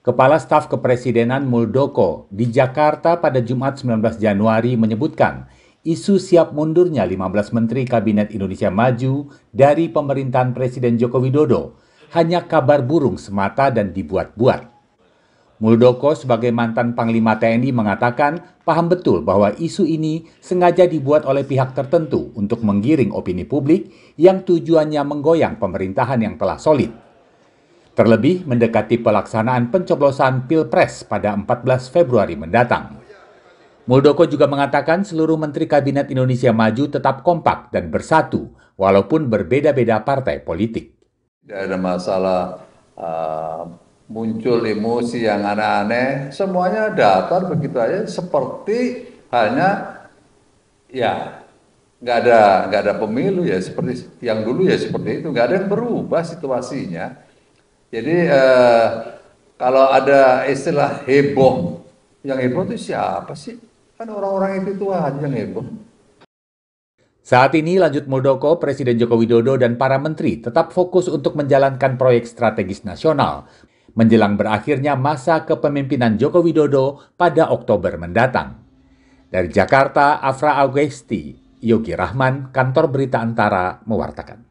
Kepala Staf Kepresidenan Muldoko di Jakarta pada Jumat 19 Januari menyebutkan isu siap mundurnya 15 Menteri Kabinet Indonesia Maju dari pemerintahan Presiden Joko Widodo hanya kabar burung semata dan dibuat-buat. Muldoko sebagai mantan Panglima TNI mengatakan paham betul bahwa isu ini sengaja dibuat oleh pihak tertentu untuk menggiring opini publik yang tujuannya menggoyang pemerintahan yang telah solid terlebih mendekati pelaksanaan pencoblosan Pilpres pada 14 Februari mendatang. Muldoko juga mengatakan seluruh Menteri Kabinet Indonesia Maju tetap kompak dan bersatu walaupun berbeda-beda partai politik. Tidak ada masalah uh, muncul emosi yang aneh-aneh, semuanya datar begitu aja seperti hanya ya nggak ada nggak ada pemilu ya seperti yang dulu ya seperti itu nggak ada yang berubah situasinya jadi eh, kalau ada istilah heboh, yang heboh itu siapa sih? Kan orang-orang itu tua aja yang heboh. Saat ini lanjut Muldoko, Presiden Joko Widodo dan para menteri tetap fokus untuk menjalankan proyek strategis nasional menjelang berakhirnya masa kepemimpinan Joko Widodo pada Oktober mendatang. Dari Jakarta, Afra Augesti, Yogi Rahman, Kantor Berita Antara, mewartakan.